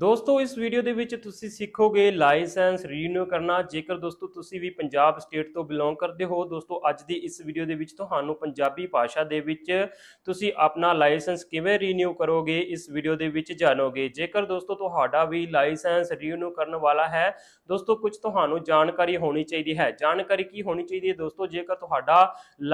ਦੋਸਤੋ ਇਸ ਵੀਡੀਓ ਦੇ ਵਿੱਚ ਤੁਸੀਂ ਸਿੱਖੋਗੇ ਲਾਇਸੈਂਸ ਰੀਨਿਊ ਕਰਨਾ ਜੇਕਰ ਦੋਸਤੋ ਤੁਸੀਂ ਵੀ ਪੰਜਾਬ ਸਟੇਟ ਤੋਂ ਬਿਲੋਂਗ ਕਰਦੇ ਹੋ ਦੋਸਤੋ ਅੱਜ ਦੀ ਇਸ ਵੀਡੀਓ ਦੇ ਵਿੱਚ ਤੁਹਾਨੂੰ ਪੰਜਾਬੀ ਭਾਸ਼ਾ ਦੇ ਵਿੱਚ ਤੁਸੀਂ ਆਪਣਾ ਲਾਇਸੈਂਸ ਕਿਵੇਂ ਰੀਨਿਊ ਕਰੋਗੇ ਇਸ ਵੀਡੀਓ ਦੇ ਵਿੱਚ ਜਾਣੋਗੇ ਜੇਕਰ ਦੋਸਤੋ ਤੁਹਾਡਾ ਵੀ ਲਾਇਸੈਂਸ ਰੀਨਿਊ ਕਰਨ ਵਾਲਾ ਹੈ ਦੋਸਤੋ ਕੁਝ ਤੁਹਾਨੂੰ ਜਾਣਕਾਰੀ ਹੋਣੀ ਚਾਹੀਦੀ ਹੈ ਜਾਣਕਾਰੀ ਕੀ ਹੋਣੀ ਚਾਹੀਦੀ ਹੈ ਦੋਸਤੋ ਜੇਕਰ ਤੁਹਾਡਾ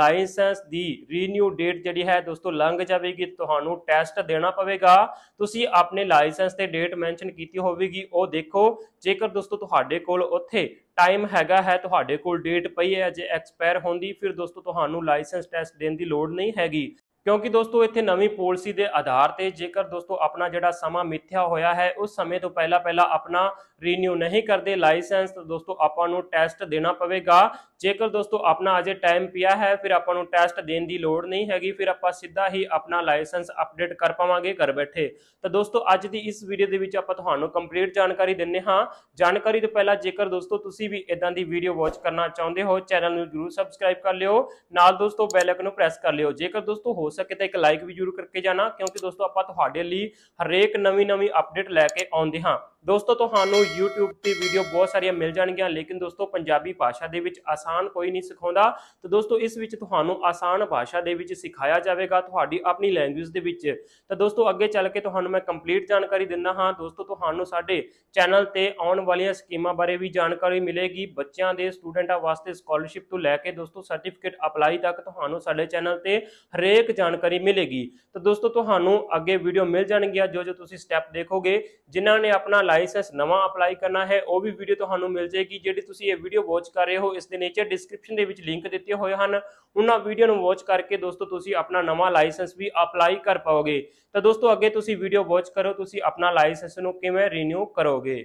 ਲਾਇਸੈਂਸ ਦੀ ਰੀਨਿਊ ਡੇਟ ਜਿਹੜੀ ਹੈ ਦੋਸਤੋ ਲੰਘ ਜਾਵੇਗੀ ਤੁਹਾਨੂੰ ਟੈਸਟ ਦੇਣਾ ਪਵੇਗਾ ਤੁਸੀਂ ਆਪਣੇ ਲਾਇਸੈਂਸ ਤੇ ਡੇਟ ਮੈਂਸ਼ਨ ਕੀਤੀ ਹੋਵੇਗੀ ਉਹ ਦੇਖੋ ਜੇਕਰ ਦੋਸਤੋ ਤੁਹਾਡੇ ਕੋਲ ਉੱਥੇ ਟਾਈਮ ਹੈਗਾ ਹੈ ਤੁਹਾਡੇ ਕੋਲ ਡੇਟ ਪਈ ਹੈ ਜੇ ਐਕਸਪਾਇਰ ਹੁੰਦੀ ਫਿਰ ਦੋਸਤੋ ਤੁਹਾਨੂੰ ਲਾਇਸੈਂਸ ਟੈਸਟ ਦੇਣ ਦੀ ਲੋੜ ਨਹੀਂ ਹੈਗੀ ਕਿਉਂਕਿ ਦੋਸਤੋ ਇੱਥੇ ਨਵੀਂ ਪਾਲਿਸੀ ਦੇ ਆਧਾਰ ਤੇ ਜੇਕਰ ਦੋਸਤੋ ਆਪਣਾ ਜਿਹੜਾ ਸਮਾਂ ਮਿੱਥਿਆ ਹੋਇਆ ਹੈ ਉਸ ਸਮੇਂ ਤੋਂ ਪਹਿਲਾਂ ਪਹਿਲਾਂ ਆਪਣਾ ਰੀਨਿਊ ਨਹੀਂ ਕਰਦੇ ਲਾਇਸੈਂਸ ਤਾਂ ਦੋਸਤੋ ਆਪਾਂ ਨੂੰ ਟੈਸਟ ਦੇਣਾ ਪਵੇਗਾ ਜੇਕਰ ਦੋਸਤੋ ਆਪਣਾ ਅਜੇ ਟਾਈਮ ਪਿਆ ਹੈ ਫਿਰ ਆਪਾਂ ਨੂੰ ਟੈਸਟ ਦੇਣ ਦੀ ਲੋੜ ਨਹੀਂ ਹੈਗੀ ਫਿਰ ਆਪਾਂ ਸਿੱਧਾ ਹੀ ਆਪਣਾ ਲਾਇਸੈਂਸ ਅਪਡੇਟ ਕਰ ਪਾਵਾਂਗੇ ਘਰ ਬੈਠੇ ਤਾਂ ਦੋਸਤੋ ਅੱਜ ਦੀ ਇਸ ਵੀਡੀਓ ਦੇ ਵਿੱਚ ਆਪਾਂ ਤੁਹਾਨੂੰ ਕੰਪਲੀਟ ਜਾਣਕਾਰੀ ਦਿੰਨੇ ਹਾਂ ਜਾਣਕਾਰੀ ਤੋਂ ਪਹਿਲਾਂ ਜੇਕਰ ਦੋਸਤੋ ਤੁਸੀਂ ਵੀ ਇਦਾਂ ਦੀ ਵੀਡੀਓ ਵਾਚ ਕਰਨਾ ਚਾਹੁੰਦੇ ਹੋ ਚੈਨਲ ਨੂੰ ਜਰੂਰ ਸਬਸਕ੍ਰਾਈਬ ਕਰ ਲਿਓ ਨਾਲ ਦੋਸਤੋ ਬੈਲ ਆਈਕਨ ਨੂੰ ਪ੍ਰੈਸ ਕਰ ਲਿਓ ਜੇਕਰ ਦੋਸਤੋ ਹੋ ਸਕੇ ਤਾਂ ਇੱਕ ਲਾਈਕ ਵੀ ਜ਼ਰੂਰ ਕਰਕੇ ਜਾਣਾ ਕਿਉਂਕਿ ਦੋਸਤੋ ਆਪਾਂ ਤੁਹਾਡੇ ਲਈ ਹਰੇਕ ਨਵੀਂ ਨਵੀਂ ਅਪਡੇਟ ਲੈ ਕੇ ਆਉਂਦੇ ਹਾਂ ਦੋਸਤੋ ਤੁਹਾਨੂੰ YouTube ਤੇ ਵੀਡੀਓ ਬਹੁਤ ਸਾਰੀਆਂ ਮਿਲ ਜਾਣਗੀਆਂ ਲੇਕਿਨ ਦੋਸਤੋ ਪੰਜਾਬੀ ਭਾਸ਼ਾ ਦੇ ਵਿੱਚ ਆਸਾਨ ਕੋਈ ਨਹੀਂ ਸਿਖਾਉਂਦਾ ਤਾਂ ਦੋਸਤੋ ਇਸ ਵਿੱਚ ਤੁਹਾਨੂੰ ਆਸਾਨ ਭਾਸ਼ਾ ਦੇ ਵਿੱਚ ਸਿਖਾਇਆ ਜਾਵੇਗਾ ਤੁਹਾਡੀ ਆਪਣੀ ਲੈਂਗੁਏਜ ਦੇ ਵਿੱਚ ਤਾਂ ਦੋਸਤੋ ਅੱਗੇ ਚੱਲ ਕੇ ਤੁਹਾਨੂੰ ਮੈਂ ਕੰਪਲੀਟ ਜਾਣਕਾਰੀ ਦਿੰਦਾ ਹਾਂ ਦੋਸਤੋ ਤੁਹਾਨੂੰ ਸਾਡੇ ਚੈਨਲ ਤੇ ਆਉਣ ਵਾਲੀਆਂ ਸਕੀਮਾਂ ਬਾਰੇ ਵੀ ਜਾਣਕਾਰੀ ਮਿਲੇਗੀ ਬੱਚਿਆਂ ਦੇ ਸਟੂਡੈਂਟਾਂ ਵਾਸਤੇ ਸਕਾਲਰਸ਼ਿਪ ਤੋਂ ਲੈ ਕੇ ਦੋਸਤੋ ਸਰਟੀਫਿਕੇਟ ਅਪਲਾਈ ਤੱਕ ਤੁਹਾਨੂੰ ਸਾਡੇ ਚੈਨਲ ਤੇ ਹਰੇਕ ਜਾਣਕਾਰੀ ਮਿਲੇਗੀ ਤਾਂ ਦੋਸਤੋ ਤੁਹਾਨੂੰ ਅੱਗੇ ਵੀਡੀਓ ਮਿਲ ਜਾਣਗੀਆਂ ਜੋ ਜੋ ਤੁਸੀਂ ਸਟੈਪ ਦੇਖੋਗੇ ਜਿਨ੍ਹਾਂ ਨੇ ਆਪਣਾ ਲਾਇਸੈਂਸ ਨਵਾਂ ਅਪਲਾਈ ਕਰਨਾ ਹੈ ਉਹ ਵੀ ਵੀਡੀਓ ਤੁਹਾਨੂੰ ਮਿਲ ਜਾਏਗੀ ਜਿਹੜੀ ਤੁਸੀਂ ਇਹ ਵੀਡੀਓ ਵਾਚ ਕਰ ਰਹੇ ਹੋ ਇਸ ਦੇ ਨੀਚੇ ਡਿਸਕ੍ਰਿਪਸ਼ਨ ਦੇ ਵਿੱਚ ਲਿੰਕ ਦਿੱਤੇ ਹੋਏ ਹਨ ਉਹਨਾਂ ਵੀਡੀਓ ਨੂੰ ਵਾਚ ਕਰਕੇ ਦੋਸਤੋ ਤੁਸੀਂ ਆਪਣਾ ਨਵਾਂ ਲਾਇਸੈਂਸ ਵੀ ਅਪਲਾਈ ਕਰ ਪਾਓਗੇ ਤਾਂ ਦੋਸਤੋ ਅੱਗੇ ਤੁਸੀਂ ਵੀਡੀਓ ਵਾਚ ਕਰੋ ਤੁਸੀਂ ਆਪਣਾ ਲਾਇਸੈਂਸ ਨੂੰ ਕਿਵੇਂ ਰੀਨਿਊ ਕਰੋਗੇ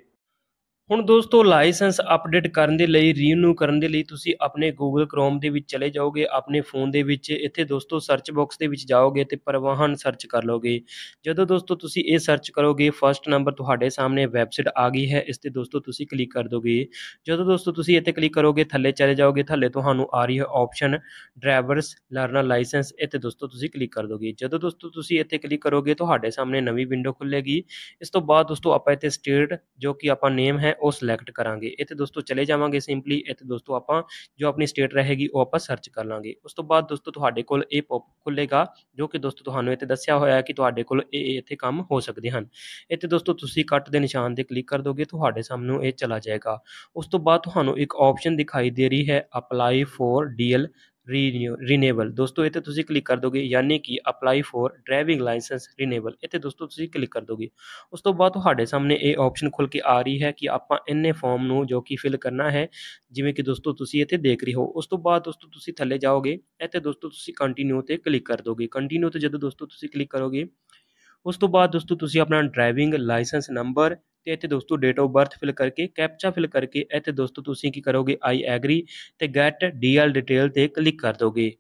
ਹੁਣ ਦੋਸਤੋ ਲਾਇਸੈਂਸ ਅਪਡੇਟ ਕਰਨ ਦੇ ਲਈ ਰੀਨਿਊ ਕਰਨ ਦੇ ਲਈ ਤੁਸੀਂ ਆਪਣੇ Google Chrome ਦੇ ਵਿੱਚ ਚਲੇ ਜਾਓਗੇ ਆਪਣੇ ਫੋਨ ਦੇ ਵਿੱਚ ਇੱਥੇ ਦੋਸਤੋ ਸਰਚ ਬਾਕਸ ਦੇ ਵਿੱਚ ਜਾਓਗੇ ਤੇ ਪਰਵਾਹਨ ਸਰਚ ਕਰ ਲਓਗੇ ਜਦੋਂ ਦੋਸਤੋ ਤੁਸੀਂ ਇਹ ਸਰਚ ਕਰੋਗੇ ਫਸਟ ਨੰਬਰ ਤੁਹਾਡੇ ਸਾਹਮਣੇ ਵੈਬਸਾਈਟ ਆ ਗਈ ਹੈ ਇਸ ਤੇ ਦੋਸਤੋ ਤੁਸੀਂ ਕਲਿੱਕ ਕਰ ਦੋਗੇ ਜਦੋਂ ਦੋਸਤੋ ਤੁਸੀਂ ਇੱਥੇ ਕਲਿੱਕ ਕਰੋਗੇ ਥੱਲੇ ਚਲੇ ਜਾਓਗੇ ਥੱਲੇ ਤੁਹਾਨੂੰ ਆ ਰਹੀ ਹੈ ਆਪਸ਼ਨ ਡਰਾਈਵਰਸ ਲਰਨਰ ਲਾਇਸੈਂਸ ਇੱਥੇ ਦੋਸਤੋ ਤੁਸੀਂ ਕਲਿੱਕ ਕਰ ਦੋਗੇ ਜਦੋਂ ਦੋਸਤੋ ਤੁਸੀਂ ਇੱਥੇ ਕਲਿੱਕ ਕਰੋਗੇ ਤੁਹਾਡੇ ਸਾਹਮਣੇ ਨਵੀਂ ਵਿੰਡੋ ਖੁੱਲੇਗੀ ਇਸ ਤੋਂ ਬਾਅਦ ਦੋਸਤੋ ਆਪਾਂ ਇੱਥੇ ਸਟੇਟ ਜੋ ਕਿ ਆਪਾਂ ਨੇਮ ਹੈ ਉਹ ਸਿਲੈਕਟ ਕਰਾਂਗੇ ਇੱਥੇ ਦੋਸਤੋ ਚਲੇ ਜਾਵਾਂਗੇ ਸਿੰਪਲੀ ਇੱਥੇ ਦੋਸਤੋ ਆਪਾਂ ਜੋ ਆਪਣੀ ਸਟੇਟ ਰਹੇਗੀ ਉਹ ਆਪਾਂ ਸਰਚ ਕਰ ਲਾਂਗੇ ਉਸ ਤੋਂ ਬਾਅਦ ਦੋਸਤੋ ਤੁਹਾਡੇ ਕੋਲ ਇਹ ਪੌਪ ਖੁੱਲੇਗਾ ਜੋ ਕਿ ਦੋਸਤੋ ਤੁਹਾਨੂੰ ਇੱਥੇ ਦੱਸਿਆ ਹੋਇਆ ਹੈ ਕਿ ਤੁਹਾਡੇ ਕੋਲ ਇਹ ਇੱਥੇ ਕੰਮ ਹੋ ਸਕਦੇ ਹਨ ਇੱਥੇ ਦੋਸਤੋ ਤੁਸੀਂ ਕੱਟ ਦੇ ਨਿਸ਼ਾਨ ਤੇ ਕਲਿੱਕ ਕਰ ਦੋਗੇ ਤੁਹਾਡੇ ਸਾਹਮਣੇ ਇਹ ਚਲਾ ਜਾਏਗਾ ਉਸ ਤੋਂ ਬਾਅਦ ਤੁਹਾਨੂੰ ਇੱਕ ਆਪਸ਼ਨ ਦਿਖਾਈ ਦੇ ਰਹੀ ਹੈ ਅਪਲਾਈ ਫੋਰ ਡੀਐਲ ਰੀਨਿਊ ਦੋਸਤੋ ਇੱਥੇ ਤੁਸੀਂ ਕਲਿੱਕ ਕਰ ਦੋਗੇ ਯਾਨੀ ਕਿ apply for driving licence renewable ਇੱਥੇ ਦੋਸਤੋ ਤੁਸੀਂ ਕਲਿੱਕ ਕਰ ਦੋਗੇ ਉਸ ਤੋਂ ਬਾਅਦ ਤੁਹਾਡੇ ਸਾਹਮਣੇ ਇਹ ਆਪਸ਼ਨ ਖੁੱਲ ਕੇ ਆ ਰਹੀ ਹੈ ਕਿ ਆਪਾਂ ਇੰਨੇ ਫਾਰਮ ਨੂੰ ਜੋ ਕਿ ਫਿਲ ਕਰਨਾ ਹੈ ਜਿਵੇਂ ਕਿ ਦੋਸਤੋ ਤੁਸੀਂ ਇੱਥੇ ਦੇਖ ਰਹੇ ਹੋ ਉਸ ਤੋਂ ਬਾਅਦ ਦੋਸਤੋ ਤੁਸੀਂ ਥੱਲੇ ਜਾਓਗੇ ਇੱਥੇ ਦੋਸਤੋ ਤੁਸੀਂ ਕੰਟੀਨਿਊ ਤੇ ਕਲਿੱਕ ਕਰ ਦੋਗੇ ਕੰਟੀਨਿਊ ਤੇ ਜਦੋਂ ਦੋਸਤੋ ਤੁਸੀਂ ਕਲਿੱਕ ਕਰੋਗੇ ਉਸ ਤੋਂ ਬਾਅਦ ਦੋਸਤੋ ਤੁਸੀਂ ਆਪਣਾ ਡਰਾਈਵਿੰਗ ਲਾਇਸੈਂਸ ਨੰਬਰ ਤੇ ਇੱਥੇ ਦੋਸਤੋ ਡੇਟ ਆਫ ਬਰਥ ਫਿਲ ਕਰਕੇ ਕੈਪਚਾ ਫਿਲ ਕਰਕੇ ਇੱਥੇ ਦੋਸਤੋ ਤੁਸੀਂ ਕੀ ਕਰੋਗੇ ਆਈ ਐਗਰੀ ਤੇ ਗੈਟ ਡੀਐਲ ਡਿਟੇਲ ਤੇ ਕਲਿੱਕ ਕਰ ਦੋਗੇ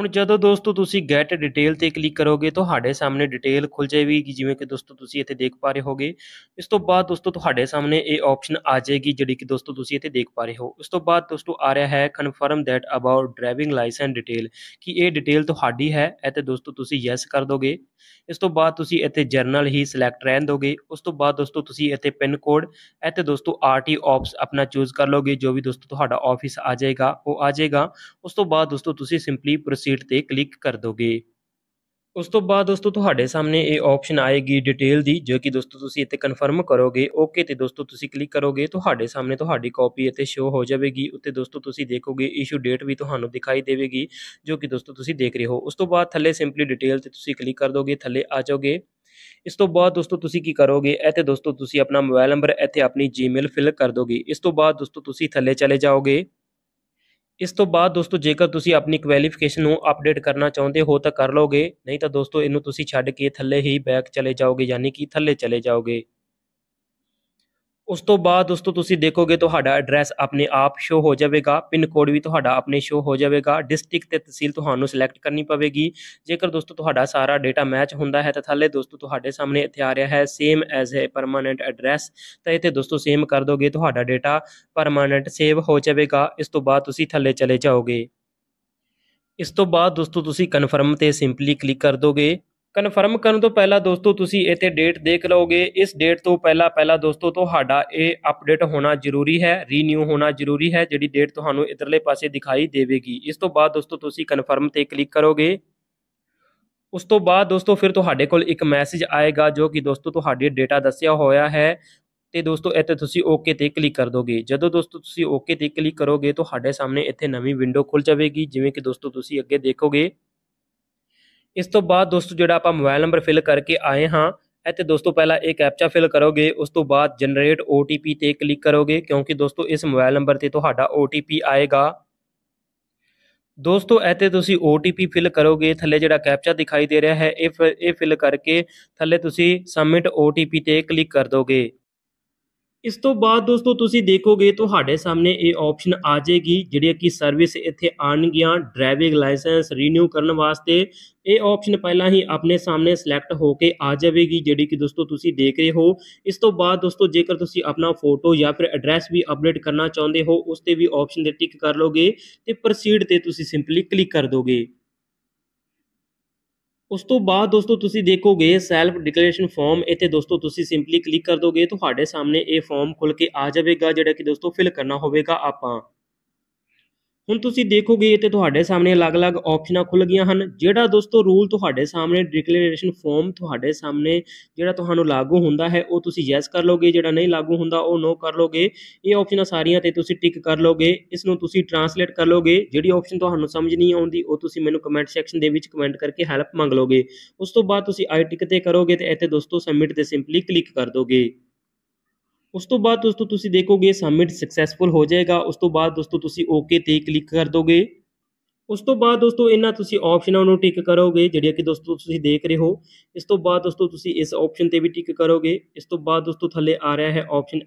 ਹੁਣ ਜਦੋਂ ਦੋਸਤੋ ਤੁਸੀਂ ਗੈਟ ਡਿਟੇਲ ਤੇ ਕਲਿੱਕ ਕਰੋਗੇ ਤੁਹਾਡੇ ਸਾਹਮਣੇ ਡਿਟੇਲ ਖੁੱਲ ਜਾਏਗੀ ਜਿਵੇਂ ਕਿ ਦੋਸਤੋ ਤੁਸੀਂ ਇੱਥੇ ਦੇਖ ਪਾ ਰਹੇ ਹੋਗੇ ਇਸ ਤੋਂ ਬਾਅਦ ਦੋਸਤੋ ਤੁਹਾਡੇ ਸਾਹਮਣੇ ਇਹ ਆਪਸ਼ਨ ਆ ਜਾਏਗੀ ਜਿਹੜੀ ਕਿ ਦੋਸਤੋ ਤੁਸੀਂ ਇੱਥੇ ਦੇਖ ਪਾ ਰਹੇ ਹੋ ਉਸ ਤੋਂ ਬਾਅਦ ਦੋਸਤੋ ਆ ਰਿਹਾ ਹੈ confirm that about driving licence detail ਕਿ ਇਹ ਡਿਟੇਲ ਤੁਹਾਡੀ ਹੈ ਇੱਥੇ ਦੋਸਤੋ ਤੁਸੀਂ ਯੈਸ ਕਰ ਦੋਗੇ ਇਸ ਤੋਂ ਬਾਅਦ ਤੁਸੀਂ ਇੱਥੇ ਜਰਨਲ ਹੀ ਸਿਲੈਕਟ ਰਹਿਣ ਦੋਗੇ ਉਸ ਤੋਂ ਬਾਅਦ ਦੋਸਤੋ ਤੁਸੀਂ ਇੱਥੇ ਪਿਨ ਕੋਡ ਇੱਥੇ ਦੋਸਤੋ ਆਰਟੀ ਆਪਸ ਆਪਣਾ ਚੂਜ਼ ਕਰ ਲੋਗੇ ਜੋ ਵੀ ਦੋਸਤੋ ਤੁਹਾਡਾ ਆਫਿਸ ਆ ਜਾਏਗਾ ਉਹ ਆ ਜਾਏਗਾ ਉਸ ਤੋਂ ਬਾਅਦ ਦੋਸਤੋ ਤੁਸੀਂ ਸਿੰਪਲੀ ਪ੍ਰੋਸੀਡ ਤੇ ਕਲਿੱਕ ਕਰ ਦੋਗੇ ਉਸ ਤੋਂ ਬਾਅਦ ਦੋਸਤੋ ਤੁਹਾਡੇ ਸਾਹਮਣੇ ਇਹ ਆਪਸ਼ਨ ਆਏਗੀ ਡਿਟੇਲ ਦੀ ਜੋ ਕਿ ਦੋਸਤੋ ਤੁਸੀਂ ਇੱਥੇ ਕਨਫਰਮ ਕਰੋਗੇ ਓਕੇ ਤੇ ਦੋਸਤੋ ਤੁਸੀਂ ਕਲਿੱਕ ਕਰੋਗੇ ਤੁਹਾਡੇ ਸਾਹਮਣੇ ਤੁਹਾਡੀ ਕਾਪੀ ਇੱਥੇ ਸ਼ੋ ਹੋ ਜਾਵੇਗੀ ਉੱਤੇ ਦੋਸਤੋ ਤੁਸੀਂ ਦੇਖੋਗੇ ਇਸ਼ੂ ਡੇਟ ਵੀ ਤੁਹਾਨੂੰ ਦਿਖਾਈ ਦੇਵੇਗੀ ਜੋ ਕਿ ਦੋਸਤੋ ਤੁਸੀਂ ਦੇਖ ਰਹੇ ਹੋ ਉਸ ਤੋਂ ਬਾਅਦ ਥੱਲੇ ਸਿੰਪਲੀ ਡਿਟੇਲ ਤੇ ਤੁਸੀਂ ਕਲਿੱਕ ਕਰ ਦੋਗੇ ਥੱਲੇ ਆ ਜਾਓਗੇ ਇਸ ਤੋਂ ਬਾਅਦ ਦੋਸਤੋ ਤੁਸੀਂ ਕੀ ਕਰੋਗੇ ਇੱਥੇ ਦੋਸਤੋ ਤੁਸੀਂ ਆਪਣਾ ਮੋਬਾਈਲ ਨੰਬਰ ਇੱਥੇ ਆਪਣੀ ਜੀਮੇਲ ਫਿਲ ਕਰ ਦੋਗੇ ਇਸ ਤੋਂ ਬਾਅਦ ਦੋਸਤੋ ਤੁਸੀਂ ਥੱਲੇ ਚਲੇ ਜਾਓਗੇ ਇਸ ਤੋਂ ਬਾਅਦ ਦੋਸਤੋ ਜੇਕਰ ਤੁਸੀਂ ਆਪਣੀ ਕੁਆਲੀਫਿਕੇਸ਼ਨ ਨੂੰ ਅਪਡੇਟ ਕਰਨਾ ਚਾਹੁੰਦੇ ਹੋ ਤਾਂ ਕਰ ਲਓਗੇ ਨਹੀਂ ਤਾਂ ਦੋਸਤੋ ਇਹਨੂੰ ਤੁਸੀਂ ਛੱਡ ਕੇ ਥੱਲੇ ਹੀ ਬੈਕ ਚਲੇ ਜਾਓਗੇ ਯਾਨੀ ਕਿ ਥੱਲੇ ਚਲੇ ਜਾਓਗੇ ਉਸ ਤੋਂ ਬਾਅਦ ਦੋਸਤੋ ਤੁਸੀਂ ਦੇਖੋਗੇ ਤੁਹਾਡਾ ਐਡਰੈਸ ਆਪਣੇ ਆਪ ਸ਼ੋ ਹੋ ਜਾਵੇਗਾ ਪਿਨ ਕੋਡ ਵੀ ਤੁਹਾਡਾ ਆਪਣੇ ਸ਼ੋ ਹੋ ਜਾਵੇਗਾ ਡਿਸਟ੍ਰਿਕਟ ਤੇ ਤਹਿਸੀਲ ਤੁਹਾਨੂੰ ਸਿਲੈਕਟ ਕਰਨੀ ਪਵੇਗੀ ਜੇਕਰ ਦੋਸਤੋ ਤੁਹਾਡਾ ਸਾਰਾ ਡਾਟਾ ਮੈਚ ਹੁੰਦਾ ਹੈ ਤਾਂ ਥੱਲੇ ਦੋਸਤੋ ਤੁਹਾਡੇ ਸਾਹਮਣੇ ਇੱਥੇ ਆ ਰਿਹਾ ਹੈ ਸੇਮ ਐਜ਼ ਹੈ ਪਰਮਨੈਂਟ ਐਡਰੈਸ ਤਾਂ ਇੱਥੇ ਦੋਸਤੋ ਸੇਮ ਕਰ ਦੋਗੇ ਤੁਹਾਡਾ ਡਾਟਾ ਪਰਮਨੈਂਟ ਸੇਵ ਹੋ ਜਾਵੇਗਾ ਇਸ ਤੋਂ ਬਾਅਦ ਤੁਸੀਂ ਥੱਲੇ ਚਲੇ ਜਾਓਗੇ ਇਸ ਤੋਂ ਬਾਅਦ ਦੋਸਤੋ ਤੁਸੀਂ ਕਨਫਰਮ ਤੇ ਸਿੰਪਲੀ ਕਲਿੱਕ ਕਰ ਦੋਗੇ ਕਨਫਰਮ ਕਰਨ ਤੋਂ ਪਹਿਲਾਂ ਦੋਸਤੋ ਤੁਸੀਂ ਇੱਥੇ ਡੇਟ ਦੇਖ ਲਓਗੇ ਇਸ ਡੇਟ ਤੋਂ ਪਹਿਲਾਂ ਪਹਿਲਾਂ ਦੋਸਤੋ ਤੁਹਾਡਾ ਇਹ ਅਪਡੇਟ ਹੋਣਾ ਜ਼ਰੂਰੀ ਹੈ ਰੀਨਿਊ ਹੋਣਾ ਜ਼ਰੂਰੀ ਹੈ ਜਿਹੜੀ ਡੇਟ ਤੁਹਾਨੂੰ ਇਧਰਲੇ ਪਾਸੇ ਦਿਖਾਈ ਦੇਵੇਗੀ ਇਸ ਤੋਂ ਬਾਅਦ ਦੋਸਤੋ ਤੁਸੀਂ ਕਨਫਰਮ ਤੇ ਕਲਿੱਕ ਕਰੋਗੇ ਉਸ ਤੋਂ ਬਾਅਦ ਦੋਸਤੋ ਫਿਰ ਤੁਹਾਡੇ ਕੋਲ ਇੱਕ ਮੈਸੇਜ ਆਏਗਾ ਜੋ ਕਿ ਦੋਸਤੋ ਤੁਹਾਡੇ ਡੇਟਾ ਦੱਸਿਆ ਹੋਇਆ ਹੈ ਤੇ ਦੋਸਤੋ ਇੱਥੇ ਤੁਸੀਂ ਓਕੇ ਤੇ ਕਲਿੱਕ ਕਰ ਦੋਗੇ ਜਦੋਂ ਦੋਸਤੋ ਤੁਸੀਂ ਓਕੇ ਤੇ ਕਲਿੱਕ ਕਰੋਗੇ ਤੁਹਾਡੇ ਸਾਹਮਣੇ ਇੱਥੇ ਨਵੀਂ ਵਿੰਡੋ ਖੁੱਲ ਜਾਵੇਗੀ ਜਿਵੇਂ ਕਿ ਦੋਸਤੋ ਤੁਸੀਂ ਅੱਗੇ ਦੇਖੋਗੇ ਇਸ ਤੋਂ ਬਾਅਦ ਦੋਸਤੋ ਜਿਹੜਾ ਆਪਾਂ ਮੋਬਾਈਲ ਨੰਬਰ ਫਿਲ ਕਰਕੇ ਆਏ ਹਾਂ ਅਤੇ ਦੋਸਤੋ ਪਹਿਲਾਂ ਇਹ ਕੈਪਚਾ ਫਿਲ ਕਰੋਗੇ ਉਸ ਤੋਂ ਬਾਅਦ ਜਨਰੇਟ OTP ਤੇ ਕਲਿੱਕ ਕਰੋਗੇ ਕਿਉਂਕਿ ਦੋਸਤੋ ਇਸ ਮੋਬਾਈਲ ਨੰਬਰ ਤੇ ਤੁਹਾਡਾ OTP ਆਏਗਾ ਦੋਸਤੋ ਇੱਥੇ ਤੁਸੀਂ OTP ਫਿਲ ਕਰੋਗੇ ਥੱਲੇ ਜਿਹੜਾ ਕੈਪਚਾ ਦਿਖਾਈ ਦੇ ਰਿਹਾ ਹੈ ਇਹ ਇਹ ਫਿਲ ਕਰਕੇ ਥੱਲੇ ਤੁਸੀਂ ਸਬਮਿਟ OTP ਤੇ ਕਲਿੱਕ ਕਰ ਦੋਗੇ ਇਸ ਤੋਂ ਬਾਅਦ ਦੋਸਤੋ ਤੁਸੀਂ ਦੇਖੋਗੇ ਤੁਹਾਡੇ ਸਾਹਮਣੇ ਇਹ ਆਪਸ਼ਨ ਆ ਜਾਏਗੀ ਜਿਹੜੀ ਕਿ ਸਰਵਿਸ ਇੱਥੇ ਆਣ ਗਿਆ ਡਰਾਈਵਿੰਗ ਲਾਇਸੈਂਸ ਰੀਨਿਊ ਕਰਨ ਵਾਸਤੇ ਇਹ ਆਪਸ਼ਨ ਪਹਿਲਾਂ ਹੀ ਆਪਣੇ ਸਾਹਮਣੇ ਸਿਲੈਕਟ ਹੋ ਕੇ ਆ ਜਾਵੇਗੀ ਜਿਹੜੀ ਕਿ ਦੋਸਤੋ ਤੁਸੀਂ ਦੇਖ ਰਹੇ ਹੋ ਇਸ ਤੋਂ ਬਾਅਦ ਦੋਸਤੋ ਜੇਕਰ ਤੁਸੀਂ ਆਪਣਾ ਫੋਟੋ ਜਾਂ ਫਿਰ ਐਡਰੈਸ ਵੀ ਅਪਡੇਟ ਕਰਨਾ ਚਾਹੁੰਦੇ ਹੋ ਉਸ ਤੇ ਵੀ ਆਪਸ਼ਨ ਤੇ ਟਿਕ ਕਰ ਲੋਗੇ ਤੇ ਪ੍ਰੋਸੀਡ ਤੇ ਤੁਸੀਂ ਸਿੰਪਲੀ ਕਲਿੱਕ ਕਰ ਦੋਗੇ ਉਸ ਤੋਂ ਬਾਅਦ ਦੋਸਤੋ ਤੁਸੀਂ ਦੇਖੋਗੇ ਸੈਲਫ ਡਿਕਲੇਰੇਸ਼ਨ ਫਾਰਮ ਇੱਥੇ ਦੋਸਤੋ ਤੁਸੀਂ ਸਿੰਪਲੀ ਕਲਿੱਕ ਕਰ ਦੋਗੇ ਤੁਹਾਡੇ ਸਾਹਮਣੇ ਇਹ ਫਾਰਮ ਖੁੱਲ ਕੇ ਆ ਜਾਵੇਗਾ ਜਿਹੜਾ ਕਿ ਦੋਸਤੋ ਫਿਲ ਕਰਨਾ ਹੋਵੇਗਾ ਆਪਾਂ ਹੁਣ ਤੁਸੀਂ ਦੇਖੋਗੇ ਤੇ ਤੁਹਾਡੇ ਸਾਹਮਣੇ ਅਲੱਗ-ਅਲੱਗ ਆਪਸ਼ਨਾਂ ਖੁੱਲ ਗਈਆਂ ਹਨ ਜਿਹੜਾ ਦੋਸਤੋ ਰੂਲ ਤੁਹਾਡੇ ਸਾਹਮਣੇ ਡਿਕਲੇਰੇਸ਼ਨ ਫਾਰਮ ਤੁਹਾਡੇ ਸਾਹਮਣੇ ਜਿਹੜਾ ਤੁਹਾਨੂੰ ਲਾਗੂ ਹੁੰਦਾ ਹੈ ਉਹ ਤੁਸੀਂ ਯੈਸ ਕਰ ਲੋਗੇ ਜਿਹੜਾ ਨਹੀਂ ਲਾਗੂ ਹੁੰਦਾ ਉਹ ਨੋ ਕਰ ਲੋਗੇ ਇਹ ਆਪਸ਼ਨਾਂ ਸਾਰੀਆਂ ਤੇ ਤੁਸੀਂ ਟਿਕ ਕਰ ਲੋਗੇ ਇਸ ਨੂੰ ਤੁਸੀਂ ਟ੍ਰਾਂਸਲੇਟ ਕਰ ਲੋਗੇ ਜਿਹੜੀ ਆਪਸ਼ਨ ਤੁਹਾਨੂੰ ਸਮਝ ਨਹੀਂ ਆਉਂਦੀ ਉਹ ਤੁਸੀਂ ਮੈਨੂੰ ਕਮੈਂਟ ਸੈਕਸ਼ਨ ਦੇ ਵਿੱਚ ਕਮੈਂਟ ਕਰਕੇ ਹੈਲਪ ਮੰਗ ਲੋਗੇ ਉਸ ਤੋਂ ਬਾਅਦ ਤੁਸੀਂ ਆਈ ਟਿਕ ਤੇ ਕਰੋਗੇ ਤੇ ਇੱਥੇ ਦੋਸਤੋ ਸਬਮਿਟ ਤੇ ਸਿੰਪਲੀ ਕਲਿੱਕ ਕਰ ਦੋਗੇ ਉਸ ਤੋਂ ਬਾਅਦ ਦੋਸਤੋ ਤੁਸੀਂ ਦੇਖੋਗੇ ਸਬਮਿਟ ਸਕਸੈਸਫੁਲ ਹੋ ਜਾਏਗਾ ਉਸ ਤੋਂ ਬਾਅਦ ਦੋਸਤੋ ਤੁਸੀਂ ਓਕੇ ਤੇ ਕਲਿੱਕ ਕਰ ਦੋਗੇ ਉਸ ਤੋਂ ਬਾਅਦ ਦੋਸਤੋ ਇਹਨਾਂ ਤੁਸੀਂ ਆਪਸ਼ਨਾਂ ਨੂੰ ਟਿਕ ਕਰੋਗੇ ਜਿਹੜੀਆਂ ਕਿ ਦੋਸਤੋ ਤੁਸੀਂ ਦੇਖ ਰਹੇ ਹੋ ਇਸ ਤੋਂ ਬਾਅਦ ਦੋਸਤੋ ਤੁਸੀਂ ਇਸ ਆਪਸ਼ਨ ਤੇ ਵੀ ਟਿਕ ਕਰੋਗੇ ਇਸ ਤੋਂ ਬਾਅਦ ਦੋਸਤੋ ਥੱਲੇ ਆ ਰਿਹਾ ਹੈ ਆਪਸ਼ਨ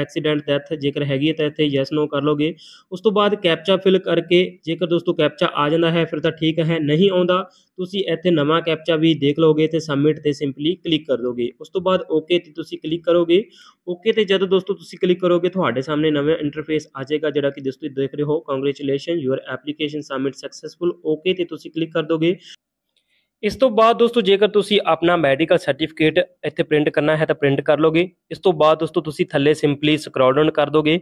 ਐਕਸੀਡੈਂਟ ਡੈਥ ਜੇਕਰ ਹੈਗੀ ਹੈ ਤਾਂ ਇੱਥੇ ਯੈਸ ਨੋ ਕਰ ਲੋਗੇ ਉਸ ਤੋਂ ਬਾਅਦ ਕੈਪਚਾ ਫਿਲ ਕਰਕੇ ਜੇਕਰ ਦੋਸਤੋ ਕੈਪਚਾ ਆ ਜਾਂਦਾ ਹੈ ਫਿਰ ਤਾਂ ਠੀਕ ਹੈ ਨਹੀਂ ਆਉਂਦਾ ਤੁਸੀਂ ਇੱਥੇ ਨਵਾਂ ਕੈਪਚਾ ਵੀ ਦੇਖ ਲਓਗੇ ਤੇ ਸਬਮਿਟ ਤੇ ਸਿੰਪਲੀ ਕਲਿੱਕ ਕਰ ਦੋਗੇ ਉਸ ਤੋਂ ਬਾਅਦ ਓਕੇ ਤੇ ਤੁਸੀਂ ਕਲਿੱਕ ਕਰੋਗੇ ਓਕੇ ਤੇ ਜਦੋਂ ਦੋਸਤੋ ਤੁਸੀਂ ਕਲਿੱਕ ਕਰੋਗੇ ਤੁਹਾਡੇ ਸਾਹਮਣੇ ਨਵਾਂ ਇੰਟਰਫੇਸ ਆ ਜਾਏਗਾ ਜਿਹੜਾ ਕਿ ਦੋਸਤੋ ਦੇਖ ਰਹੇ ਹੋ congratulation your application submit successful okay ਤੇ ਤੁਸੀਂ ਕਲਿੱਕ ਕਰ ਦੋਗੇ ਇਸ ਤੋਂ ਬਾਅਦ ਦੋਸਤੋ ਜੇਕਰ ਤੁਸੀਂ ਆਪਣਾ ਮੈਡੀਕਲ ਸਰਟੀਫਿਕੇਟ ਇੱਥੇ ਪ੍ਰਿੰਟ ਕਰਨਾ ਹੈ ਤਾਂ ਪ੍ਰਿੰਟ ਕਰ ਲੋਗੇ ਇਸ ਤੋਂ ਬਾਅਦ ਦੋਸਤੋ ਤੁਸੀਂ ਥੱਲੇ ਸਿੰਪਲੀ ਸਕਰੋਲ ਡਾਊਨ ਕਰ ਦੋਗੇ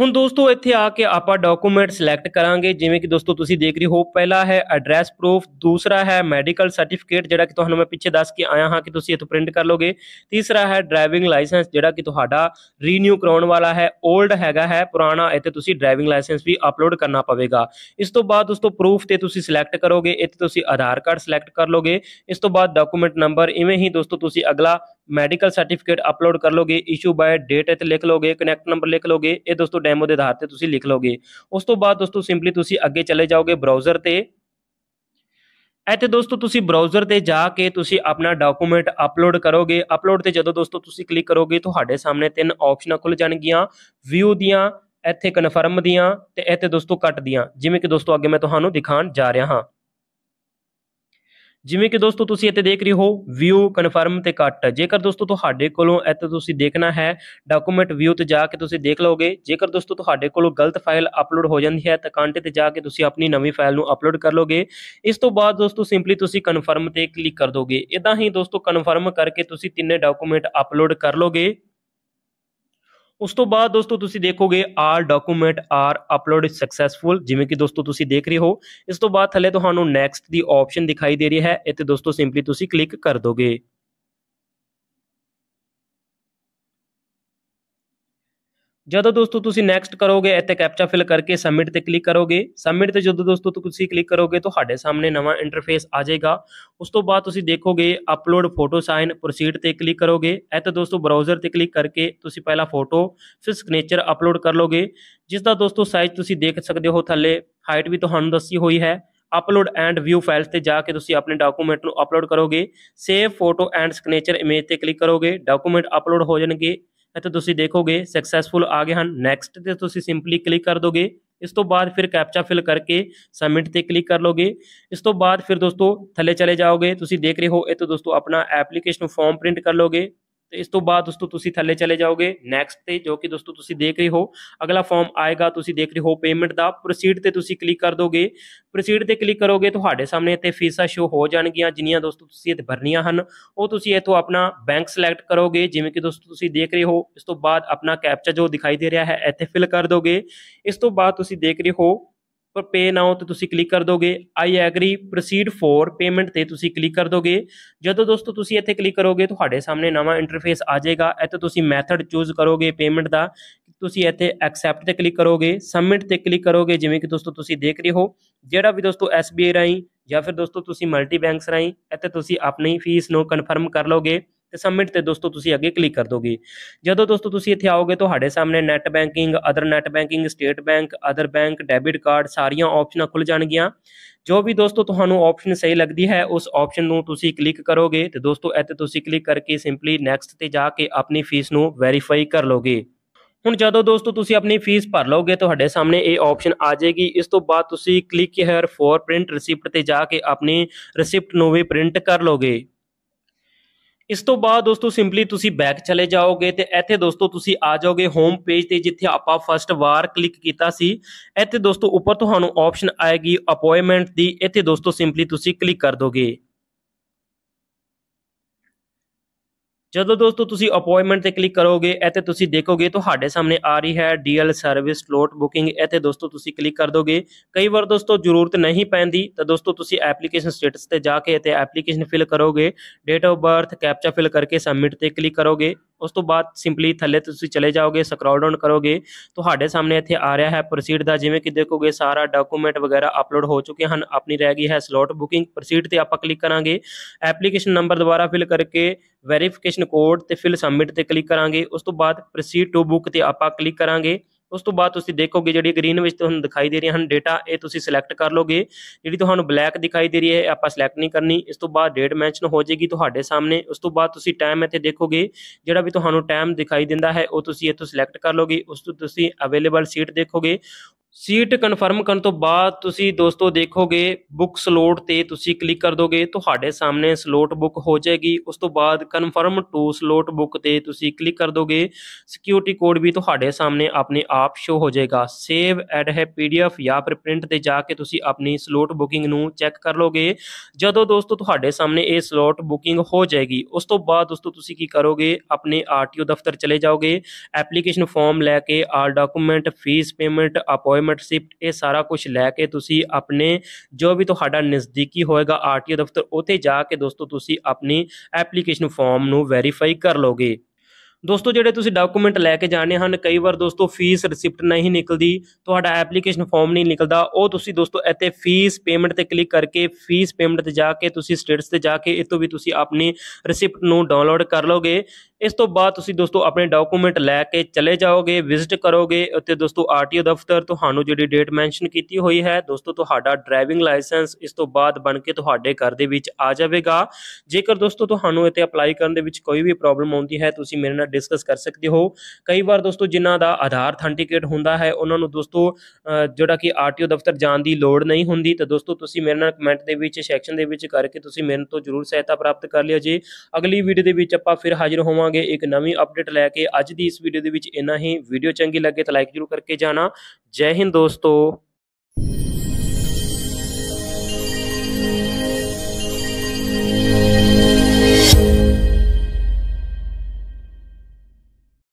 ਹੁਣ ਦੋਸਤੋ ਇੱਥੇ ਆ ਕੇ ਆਪਾਂ ਡਾਕੂਮੈਂਟ ਸਿਲੈਕਟ ਕਰਾਂਗੇ ਜਿਵੇਂ ਕਿ ਦੋਸਤੋ ਤੁਸੀਂ ਦੇਖ ਰਹੇ ਹੋ ਪਹਿਲਾ ਹੈ ਐਡਰੈਸ ਪ੍ਰੂਫ ਦੂਸਰਾ ਹੈ ਮੈਡੀਕਲ ਸਰਟੀਫਿਕੇਟ ਜਿਹੜਾ ਕਿ ਤੁਹਾਨੂੰ ਮੈਂ ਪਿੱਛੇ ਦੱਸ ਕੇ ਆਇਆ ਹਾਂ ਕਿ ਤੁਸੀਂ ਇੱਥੋਂ ਪ੍ਰਿੰਟ ਕਰ ਲੋਗੇ ਤੀਸਰਾ ਹੈ ਡਰਾਈਵਿੰਗ ਲਾਇਸੈਂਸ ਜਿਹੜਾ ਕਿ ਤੁਹਾਡਾ ਰੀਨਿਊ ਕਰਾਉਣ ਵਾਲਾ ਹੈ 올ਡ ਹੈਗਾ ਹੈ ਪੁਰਾਣਾ ਇੱਥੇ ਤੁਸੀਂ ਡਰਾਈਵਿੰਗ ਲਾਇਸੈਂਸ ਵੀ ਅਪਲੋਡ ਕਰਨਾ ਪਵੇਗਾ ਇਸ ਤੋਂ ਬਾਅਦ ਦੋਸਤੋ ਪ੍ਰੂਫ ਤੇ ਤੁਸੀਂ ਸਿਲੈਕਟ ਕਰੋਗੇ ਇੱਥੇ ਤੁਸੀਂ ਆਧਾਰ ਕਾਰਡ ਸਿਲੈਕਟ ਕਰ ਲੋਗੇ ਇਸ ਤੋਂ ਬਾਅਦ ਡਾਕੂਮੈਂਟ ਨੰਬਰ ਇਵੇਂ ਹੀ ਦੋਸਤੋ ਤੁਸੀਂ ਅਗਲਾ ਮੈਡੀਕਲ ਸਰਟੀਫਿਕੇਟ ਅਪਲੋਡ ਕਰ ਲੋਗੇ ਇਸ਼ੂ ਬਾਏ ਡੇਟ ਇੱਥੇ ਲਿਖ ਲੋਗੇ ਕਨੈਕਟ ਨੰਬਰ ਲਿਖ ਲੋਗੇ ਇਹ ਦੋਸਤੋ ਡੈਮੋ ਦੇ ਆਧਾਰ ਤੇ ਤੁਸੀਂ ਲਿਖ ਲੋਗੇ ਉਸ ਤੋਂ ਬਾਅਦ ਦੋਸਤੋ ਸਿੰਪਲੀ ਤੁਸੀਂ ਅੱਗੇ ਚਲੇ ਜਾਓਗੇ ਬ੍ਰਾਊਜ਼ਰ ਤੇ ਇੱਥੇ ਦੋਸਤੋ ਤੁਸੀਂ ਬ੍ਰਾਊਜ਼ਰ ਤੇ ਜਾ ਕੇ ਤੁਸੀਂ ਆਪਣਾ ਡਾਕੂਮੈਂਟ ਅਪਲੋਡ ਕਰੋਗੇ ਅਪਲੋਡ ਤੇ ਜਦੋਂ ਦੋਸਤੋ ਤੁਸੀਂ ਕਲਿੱਕ ਕਰੋਗੇ ਤੁਹਾਡੇ ਸਾਹਮਣੇ ਤਿੰਨ ਆਪਸ਼ਨਾਂ ਖੁੱਲ ਜਾਣਗੀਆਂ ਵਿਊ ਦੀਆਂ ਇੱਥੇ ਕਨਫਰਮ ਦੀਆਂ ਤੇ ਇੱਥੇ ਦੋਸਤੋ ਕੱਟ ਦੀਆਂ ਜਿਵੇਂ ਕਿ ਦੋਸਤੋ ਅੱਗੇ ਮੈਂ ਤੁਹਾਨੂੰ ਦਿਖਾਉਣ ਜਾ ਰਿਹਾ ਹਾਂ ਜਿਵੇਂ ਕਿ ਦੋਸਤੋ ਤੁਸੀਂ ਇੱਥੇ ਦੇਖ ਰਹੇ ਹੋ ਵਿਊ ਕਨਫਰਮ ਤੇ ਕੱਟ ਜੇਕਰ ਦੋਸਤੋ ਤੁਹਾਡੇ ਕੋਲੋਂ ਇੱਥੇ ਤੁਸੀਂ ਦੇਖਣਾ ਹੈ ਡਾਕੂਮੈਂਟ ਵਿਊ ਤੇ ਜਾ ਕੇ ਤੁਸੀਂ ਦੇਖ ਲਓਗੇ ਜੇਕਰ ਦੋਸਤੋ ਤੁਹਾਡੇ ਕੋਲੋਂ ਗਲਤ ਫਾਈਲ ਅਪਲੋਡ ਹੋ ਜਾਂਦੀ ਹੈ ਤਾਂ ਕਾਂਟੇ ਤੇ ਜਾ ਕੇ ਤੁਸੀਂ ਆਪਣੀ ਨਵੀਂ ਫਾਈਲ ਨੂੰ ਅਪਲੋਡ ਕਰ ਲੋਗੇ ਇਸ ਤੋਂ ਬਾਅਦ ਦੋਸਤੋ ਸਿੰਪਲੀ ਤੁਸੀਂ ਕਨਫਰਮ ਤੇ ਕਲਿੱਕ ਕਰ ਦੋਗੇ ਇਦਾਂ ਹੀ ਦੋਸਤੋ ਕਨਫਰਮ ਕਰਕੇ ਤੁਸੀਂ ਤਿੰਨੇ ਡਾਕੂਮੈਂਟ ਅਪਲੋਡ ਕਰ ਲੋਗੇ ਉਸ ਤੋਂ ਬਾਅਦ ਦੋਸਤੋ ਤੁਸੀਂ ਦੇਖੋਗੇ all document are upload successful ਜਿਵੇਂ ਕਿ ਦੋਸਤੋ ਤੁਸੀਂ ਦੇਖ ਰਹੇ ਹੋ ਇਸ ਤੋਂ ਬਾਅਦ ਥੱਲੇ ਤੁਹਾਨੂੰ ਨੈਕਸਟ ਦੀ ਆਪਸ਼ਨ ਦਿਖਾਈ ਦੇ ਰਹੀ ਹੈ ਇੱਥੇ ਦੋਸਤੋ ਸਿੰਪਲੀ ਤੁਸੀਂ ਕਲਿੱਕ ਕਰ ਦੋਗੇ ਜਦੋਂ ਦੋਸਤੋ ਤੁਸੀਂ ਨੈਕਸਟ ਕਰੋਗੇ ਇੱਥੇ ਕੈਪਚਾ ਫਿਲ ਕਰਕੇ ਸਬਮਿਟ ਤੇ ਕਲਿੱਕ ਕਰੋਗੇ ਸਬਮਿਟ ਤੇ ਜਦੋਂ ਦੋਸਤੋ ਤੁਸੀਂ ਕਲਿੱਕ ਕਰੋਗੇ ਤੁਹਾਡੇ ਸਾਹਮਣੇ ਨਵਾਂ ਇੰਟਰਫੇਸ ਆ ਜਾਏਗਾ ਉਸ ਤੋਂ ਬਾਅਦ ਤੁਸੀਂ ਦੇਖੋਗੇ ਅਪਲੋਡ ਫੋਟੋ ਸਾਈਨ ਪ੍ਰੋਸੀਡ ਤੇ ਕਲਿੱਕ ਕਰੋਗੇ ਇੱਥੇ ਦੋਸਤੋ ਬਰਾਊਜ਼ਰ ਤੇ ਕਲਿੱਕ ਕਰਕੇ ਤੁਸੀਂ ਪਹਿਲਾ ਫੋਟੋ ਫਿਰ ਸਿਗਨੇਚਰ ਅਪਲੋਡ ਕਰ ਲੋਗੇ ਜਿਸ ਦਾ ਦੋਸਤੋ ਸਾਈਜ਼ ਤੁਸੀਂ ਦੇਖ ਸਕਦੇ ਹੋ ਥੱਲੇ ਹਾਈਟ ਵੀ ਤੁਹਾਨੂੰ ਦੱਸੀ ਹੋਈ ਹੈ ਅਪਲੋਡ ਐਂਡ ਵਿਊ ਫਾਈਲਸ ਤੇ ਜਾ ਕੇ ਤੁਸੀਂ ਆਪਣੇ ਡਾਕੂਮੈਂਟ ਨੂੰ ਅਪਲੋਡ ਕਰੋਗੇ save photo and signature image ਤੇ ਕਲਿੱਕ ਕਰੋਗੇ ਡਾਕੂਮੈਂਟ ਅਪਲੋਡ ਹੋ ਜਾਣਗੇ ਇੱਥੇ ਤੁਸੀਂ ਦੇਖੋਗੇ ਸਕਸੈਸਫੁਲ ਆ ਗਏ ਹਨ ਨੈਕਸਟ ਤੇ ਤੁਸੀਂ ਸਿੰਪਲੀ ਕਲਿੱਕ ਕਰ ਦੋਗੇ ਇਸ ਤੋਂ ਬਾਅਦ ਫਿਰ ਕੈਪਚਾ ਫਿਲ ਕਰਕੇ ਸਬਮਿਟ ਤੇ ਕਲਿੱਕ ਕਰ ਲੋਗੇ ਇਸ ਤੋਂ ਬਾਅਦ ਫਿਰ ਦੋਸਤੋ ਥੱਲੇ ਚਲੇ ਜਾਓਗੇ ਤੁਸੀਂ ਦੇਖ ਰਹੇ ਹੋ ਇਹ ਤੋਂ ਦੋਸਤੋ ਆਪਣਾ ਐਪਲੀਕੇਸ਼ਨ ਫਾਰਮ ਪ੍ਰਿੰਟ ਕਰ ਲੋਗੇ ਤੇ ਇਸ ਤੋਂ ਬਾਅਦ ਦੋਸਤੋ ਤੁਸੀਂ ਥੱਲੇ ਚਲੇ ਜਾਓਗੇ ਨੈਕਸਟ ਤੇ ਜੋ ਕਿ ਦੋਸਤੋ ਤੁਸੀਂ ਦੇਖ ਰਹੇ ਹੋ ਅਗਲਾ ਫਾਰਮ ਆਏਗਾ ਤੁਸੀਂ ਦੇਖ ਰਹੇ ਹੋ ਪੇਮੈਂਟ ਦਾ ਪ੍ਰੋਸੀਡ ਤੇ ਤੁਸੀਂ ਕਲਿੱਕ ਕਰ ਦੋਗੇ ਪ੍ਰੋਸੀਡ ਤੇ ਕਲਿੱਕ ਕਰੋਗੇ ਤੁਹਾਡੇ ਸਾਹਮਣੇ ਇੱਥੇ ਫੀਸਾਂ ਸ਼ੋ ਹੋ ਜਾਣਗੀਆਂ ਜਿੰਨੀਆਂ ਦੋਸਤੋ ਤੁਸੀਂ ਇੱਥੇ ਭਰਨੀਆਂ ਹਨ ਉਹ ਤੁਸੀਂ ਇੱਥੋਂ ਆਪਣਾ ਬੈਂਕ ਸਿਲੈਕਟ ਕਰੋਗੇ ਜਿਵੇਂ ਕਿ ਦੋਸਤੋ ਤੁਸੀਂ ਦੇਖ ਰਹੇ ਹੋ ਇਸ ਤੋਂ ਬਾਅਦ ਆਪਣਾ ਕੈਪਚਾ ਜੋ ਦਿਖਾਈ ਦੇ ਰਿਹਾ ਹੈ ਇੱਥੇ ਫਿਲ ਕਰ ਦੋਗੇ ਇਸ ਤੋਂ ਬਾਅਦ ਤੁਸੀਂ ਦੇਖ ਰਹੇ ਹੋ ਪਰ ਪੇ ਨਾਓ ਤੇ ਤੁਸੀਂ ਕਲਿੱਕ ਕਰ ਦੋਗੇ I agree proceed for payment ਤੇ ਤੁਸੀਂ ਕਲਿੱਕ ਕਰ ਦੋਗੇ ਜਦੋਂ ਦੋਸਤੋ ਤੁਸੀਂ ਇੱਥੇ ਕਲਿੱਕ ਕਰੋਗੇ ਤੁਹਾਡੇ ਸਾਹਮਣੇ ਨਵਾਂ ਇੰਟਰਫੇਸ ਆ ਜਾਏਗਾ ਇੱਥੇ ਤੁਸੀਂ ਮੈਥਡ ਚੂਜ਼ ਕਰੋਗੇ ਪੇਮੈਂਟ ਦਾ ਤੁਸੀਂ ਇੱਥੇ ਐਕਸੈਪਟ ਤੇ ਕਲਿੱਕ ਕਰੋਗੇ ਸਬਮਿਟ ਤੇ ਕਲਿੱਕ ਕਰੋਗੇ ਜਿਵੇਂ ਕਿ ਦੋਸਤੋ ਤੁਸੀਂ ਦੇਖ ਰਹੇ ਹੋ ਜਿਹੜਾ ਵੀ ਦੋਸਤੋ ਐਸਬੀਆਈ ਰਾਈ ਜਾਂ ਫਿਰ ਦੋਸਤੋ ਤੁਸੀਂ ਮਲਟੀ ਬੈਂਕਸ ਰਾਈ ਇੱਥੇ ਤੁਸੀਂ ਆਪਣੀ ਫੀਸ ਨੂੰ ਕਨਫਰਮ ਕਰ ਲੋਗੇ ਤੇ ਸਬਮਿਟ ਤੇ ਦੋਸਤੋ ਤੁਸੀਂ ਅੱਗੇ ਕਲਿੱਕ ਕਰ ਦੋਗੇ ਜਦੋਂ ਦੋਸਤੋ ਤੁਸੀਂ ਇੱਥੇ ਆਓਗੇ ਤੁਹਾਡੇ ਸਾਹਮਣੇ net banking other net banking state bank other bank debit card ਸਾਰੀਆਂ ਆਪਸ਼ਨਾਂ ਖੁੱਲ ਜਾਣਗੀਆਂ ਜੋ ਵੀ ਦੋਸਤੋ ਤੁਹਾਨੂੰ ਆਪਸ਼ਨ ਸਹੀ ਲੱਗਦੀ ਹੈ ਉਸ ਆਪਸ਼ਨ ਨੂੰ ਤੁਸੀਂ ਕਲਿੱਕ ਕਰੋਗੇ ਤੇ ਦੋਸਤੋ ਇੱਥੇ ਤੁਸੀਂ ਕਲਿੱਕ ਕਰਕੇ ਸਿੰਪਲੀ ਨੈਕਸਟ ਤੇ ਜਾ ਕੇ ਆਪਣੀ ਫੀਸ ਨੂੰ ਵੈਰੀਫਾਈ ਕਰ ਲੋਗੇ ਹੁਣ ਜਦੋਂ ਦੋਸਤੋ ਤੁਸੀਂ ਆਪਣੀ ਫੀਸ ਭਰ ਲਓਗੇ ਤੁਹਾਡੇ ਸਾਹਮਣੇ ਇਹ ਆਪਸ਼ਨ ਆ ਜਾਏਗੀ ਇਸ ਤੋਂ ਬਾਅਦ ਤੁਸੀਂ click here for print receipt ਤੇ ਜਾ ਕੇ ਆਪਣੀ ਰਸੀਪਟ ਨੂੰ ਵੀ ਪ੍ਰਿੰਟ ਕਰ ਲੋਗੇ ਇਸ ਤੋਂ ਬਾਅਦ ਦੋਸਤੋ ਸਿੰਪਲੀ ਤੁਸੀਂ ਬੈਕ ਚਲੇ ਜਾਓਗੇ ਤੇ ਇੱਥੇ ਦੋਸਤੋ ਤੁਸੀਂ ਆ ਜਾਓਗੇ ਹੋਮ ਪੇਜ ਤੇ ਜਿੱਥੇ ਆਪਾਂ ਫਸਟ ਵਾਰ ਕਲਿੱਕ ਕੀਤਾ ਸੀ ਇੱਥੇ ਦੋਸਤੋ ਉੱਪਰ ਤੁਹਾਨੂੰ ਆਪਸ਼ਨ ਆਏਗੀ ਅਪਾਇੰਟਮੈਂਟ ਦੀ ਇੱਥੇ ਦੋਸਤੋ ਸਿੰਪਲੀ ਤੁਸੀਂ ਕਲਿੱਕ ਕਰ ਦੋਗੇ ਜਦੋਂ ਦੋਸਤੋ ਤੁਸੀਂ ਅਪਾਇੰਟਮੈਂਟ ਤੇ ਕਲਿੱਕ ਕਰੋਗੇ ਇੱਥੇ ਤੁਸੀਂ ਦੇਖੋਗੇ ਤੁਹਾਡੇ ਸਾਹਮਣੇ ਆ ਰਹੀ ਹੈ ਡੀਐਲ ਸਰਵਿਸ ਸਲੋਟ ਬੁਕਿੰਗ ਇੱਥੇ ਦੋਸਤੋ ਤੁਸੀਂ ਕਲਿੱਕ ਕਰ ਦੋਗੇ ਕਈ ਵਾਰ ਦੋਸਤੋ ਜ਼ਰੂਰਤ ਨਹੀਂ ਪੈਂਦੀ ਤਾਂ ਦੋਸਤੋ ਤੁਸੀਂ ਐਪਲੀਕੇਸ਼ਨ ਸਟੇਟਸ ਤੇ ਜਾ ਕੇ ਇੱਥੇ ਐਪਲੀਕੇਸ਼ਨ ਫਿਲ ਕਰੋਗੇ date of birth captcha fill ਕਰਕੇ ਸਬਮਿਟ ਤੇ ਕਲਿੱਕ ਕਰੋਗੇ ਉਸ ਤੋਂ ਬਾਅਦ ਸਿੰਪਲੀ ਥੱਲੇ ਤੁਸੀਂ ਚਲੇ ਜਾਓਗੇ ਸਕਰੋਲ ਡਾਊਨ ਕਰੋਗੇ ਤੁਹਾਡੇ ਸਾਹਮਣੇ ਇੱਥੇ ਆ ਰਿਹਾ ਹੈ ਪ੍ਰੋਸੀਡ ਦਾ ਜਿਵੇਂ ਕਿ ਦੇਖੋਗੇ ਸਾਰਾ ਡਾਕੂਮੈਂਟ ਵਗੈਰਾ ਅਪਲੋਡ ਹੋ ਚੁੱਕੇ ਹਨ ਆਪਣੀ ਰਹਿ ਗਈ ਹੈ ਸਲੋਟ ਬੁਕਿੰਗ ਪ੍ਰੋਸੀਡ ਤੇ ਆਪਾਂ ਕਲਿੱਕ ਕਰਾਂਗੇ ਐਪਲੀਕੇਸ਼ਨ ਨੰਬਰ ਦੁਬਾਰਾ ਫਿਲ ਕਰਕੇ ਵੈਰੀਫਿਕੇਸ਼ਨ ਕੋਡ ਤੇ ਫਿਲ ਸਬਮਿਟ ਤੇ ਕਲਿੱਕ ਕਰਾਂਗੇ ਉਸ ਤੋਂ ਬਾਅਦ ਪ੍ਰੋਸੀਡ ਟੂ ਬੁੱਕ ਤੇ ਆਪਾਂ ਕਲਿੱਕ ਕਰਾਂਗੇ ਉਸ ਤੋਂ ਬਾਅਦ ਤੁਸੀਂ ਦੇਖੋਗੇ ਜਿਹੜੀ ਗ੍ਰੀਨ ਵਿੱਚ ਤੁਹਾਨੂੰ ਦਿਖਾਈ ਦੇ ਰਹੀਆਂ ਹਨ ਡਾਟਾ ਇਹ ਤੁਸੀਂ ਸਿਲੈਕਟ ਕਰ ਲੋਗੇ ਜਿਹੜੀ ਤੁਹਾਨੂੰ ਬਲੈਕ ਦਿਖਾਈ ਦੇ ਰਹੀ ਹੈ ਆਪਾਂ ਸਿਲੈਕਟ ਨਹੀਂ ਕਰਨੀ ਇਸ ਤੋਂ ਬਾਅਦ ਡੇਟ ਮੈਂਸ਼ਨ ਹੋ ਜਾਏਗੀ ਤੁਹਾਡੇ ਸਾਹਮਣੇ ਉਸ ਤੋਂ ਬਾਅਦ ਤੁਸੀਂ ਟਾਈਮ ਇੱਥੇ ਦੇਖੋਗੇ ਜਿਹੜਾ ਵੀ ਤੁਹਾਨੂੰ ਟਾਈਮ ਦਿਖਾਈ ਦਿੰਦਾ ਹੈ ਉਹ ਤੁਸੀਂ ਇੱਥੋਂ ਸਿਲੈਕਟ ਕਰ ਲੋਗੇ ਉਸ ਤੋਂ ਤੁਸੀਂ ਅਵੇਲੇਬਲ ਸੀਟ ਦੇਖੋਗੇ ਸੀਟ ਕਨਫਰਮ ਕਰਨ ਤੋਂ ਬਾਅਦ ਤੁਸੀਂ ਦੋਸਤੋ ਦੇਖੋਗੇ ਬੁੱਕ ਸਲੋਟ ਤੇ ਤੁਸੀਂ ਕਲਿੱਕ ਕਰ ਦੋਗੇ ਤੁਹਾਡੇ ਸਾਹਮਣੇ ਸਲੋਟ ਬੁੱਕ ਹੋ ਜਾਏਗੀ ਉਸ ਤੋਂ ਬਾਅਦ ਕਨਫਰਮ ਟੂ ਸਲੋਟ ਬੁੱਕ ਤੇ ਤੁਸੀਂ ਕਲਿੱਕ ਕਰ ਦੋਗੇ ਸਿਕਿਉਰਿਟੀ ਕੋਡ ਵੀ ਤੁਹਾਡੇ ਸਾਹਮਣੇ ਆਪਣੇ ਆਪ ਸ਼ੋ ਹੋ ਜਾਏਗਾ ਸੇਵ ਐਡ ਹੈ ਪੀਡੀਐਫ ਜਾਂ ਫਿਰ ਪ੍ਰਿੰਟ ਤੇ ਜਾ ਕੇ ਤੁਸੀਂ ਆਪਣੀ ਸਲੋਟ ਬੁਕਿੰਗ ਨੂੰ ਚੈੱਕ ਕਰ ਲੋਗੇ ਜਦੋਂ ਦੋਸਤੋ ਤੁਹਾਡੇ ਸਾਹਮਣੇ ਇਹ ਸਲੋਟ ਬੁਕਿੰਗ ਹੋ ਜਾਏਗੀ ਉਸ ਤੋਂ ਬਾਅਦ ਦੋਸਤੋ ਤੁਸੀਂ ਕੀ ਕਰੋਗੇ ਆਪਣੇ ਆਰਟੀਓ ਦਫ਼ਤਰ ਚਲੇ ਜਾਓਗੇ ਐਪਲੀਕੇਸ਼ਨ ਫਾਰਮ ਲੈ ਕੇ all document fees payment appoint employment shift ਇਹ ਸਾਰਾ ਕੁਝ ਲੈ ਕੇ ਤੁਸੀਂ ਆਪਣੇ ਜੋ ਵੀ ਤੁਹਾਡਾ ਨਜ਼ਦੀਕੀ ਹੋਏਗਾ ਆਰਟੀਓ ਦਫ਼ਤਰ ਉਥੇ ਜਾ ਕੇ ਦੋਸਤੋ ਤੁਸੀਂ ਆਪਣੀ ਐਪਲੀਕੇਸ਼ਨ ਫਾਰਮ ਨੂੰ ਵੈਰੀਫਾਈ ਕਰ ਲੋਗੇ ਦੋਸਤੋ ਜਿਹੜੇ ਤੁਸੀਂ ਡਾਕੂਮੈਂਟ ਲੈ ਕੇ ਜਾਣੇ ਹਨ ਕਈ ਵਾਰ ਦੋਸਤੋ ਫੀਸ ਰਿਸਿਪਟ ਨਹੀਂ ਨਿਕਲਦੀ ਤੁਹਾਡਾ ਐਪਲੀਕੇਸ਼ਨ ਫਾਰਮ ਨਹੀਂ ਨਿਕਲਦਾ ਉਹ ਤੁਸੀਂ ਦੋਸਤੋ ਇੱਥੇ ਫੀਸ ਪੇਮੈਂਟ ਤੇ ਕਲਿੱਕ ਕਰਕੇ ਫੀਸ ਪੇਮੈਂਟ ਤੇ ਜਾ ਕੇ ਤੁਸੀਂ ਸਟੇਟਸ ਤੇ ਜਾ ਕੇ ਇਤੋਂ ਵੀ ਤੁਸੀਂ ਆਪਣੀ ਰਿਸਿਪਟ ਨੂੰ ਡਾਊਨਲੋਡ ਕਰ ਲੋਗੇ ਇਸ ਤੋਂ ਬਾਅਦ ਤੁਸੀਂ ਦੋਸਤੋ ਆਪਣੇ ਡਾਕੂਮੈਂਟ ਲੈ ਕੇ ਚਲੇ ਜਾਓਗੇ ਵਿਜ਼ਿਟ ਕਰੋਗੇ ਉੱਤੇ ਦੋਸਤੋ ਆਰਟੀਓ ਦਫ਼ਤਰ ਤੁਹਾਨੂੰ ਜਿਹੜੀ ਡੇਟ ਮੈਂਸ਼ਨ ਕੀਤੀ ਹੋਈ ਹੈ ਦੋਸਤੋ ਤੁਹਾਡਾ ਡਰਾਈਵਿੰਗ ਲਾਇਸੈਂਸ ਇਸ ਤੋਂ ਬਾਅਦ ਬਣ ਕੇ ਤੁਹਾਡੇ ਘਰ ਦੇ ਵਿੱਚ ਆ ਜਾਵੇਗਾ ਜੇਕਰ ਦੋਸਤੋ ਤੁਹਾਨੂੰ ਇੱਥੇ ਅਪਲਾਈ ਕਰਨ ਦੇ ਵਿੱਚ ਕੋਈ ਵੀ ਪ੍ਰੋਬਲਮ ਆਉਂਦੀ ਹੈ ਤੁਸੀਂ ਮੇਰੇ ਨਾਲ ਡਿਸਕਸ ਕਰ ਸਕਦੇ ਹੋ ਕਈ ਵਾਰ ਦੋਸਤੋ ਜਿਨ੍ਹਾਂ ਦਾ ਆਧਾਰ ਥੈਂਟੀਕੇਟ ਹੁੰਦਾ ਹੈ ਉਹਨਾਂ ਨੂੰ ਦੋਸਤੋ ਜਿਹੜਾ ਕਿ ਆਰਟੀਓ ਦਫ਼ਤਰ ਜਾਣ ਦੀ ਲੋੜ ਨਹੀਂ ਹੁੰਦੀ ਤਾਂ ਦੋਸਤੋ ਤੁਸੀਂ ਮੇਰੇ ਨਾਲ ਕਮੈਂਟ ਦੇ ਵਿੱਚ ਸੈਕਸ਼ਨ ਦੇ ਵਿੱਚ ਕਰਕੇ ਤੁਸੀਂ ਮੇਰੇ ਤੋਂ ਜ਼ਰੂਰ ਸਹਾਇਤਾ ਪ੍ਰਾਪਤ ਕਰ ਲਿਓ ਜੀ ਅਗਲੀ ਵੀਡੀਓ ਦੇ ਵਿੱਚ ਆਪਾਂ ਫਿਰ ਹਾਜ਼ਰ ਹੋਵਾਂਗੇ ਆਵਾਂਗੇ ਇੱਕ ਨਵੀਂ ਅਪਡੇਟ ਲੈ ਕੇ ਅੱਜ ਦੀ ਇਸ ਵੀਡੀਓ ਦੇ ਵਿੱਚ ਇੰਨਾ ਹੀ ਵੀਡੀਓ ਚੰਗੀ ਲੱਗੇ ਤਾਂ ਲਾਈਕ ਜ਼ਰੂਰ ਕਰਕੇ ਜਾਣਾ ਜੈ ਹਿੰਦ ਦੋਸਤੋ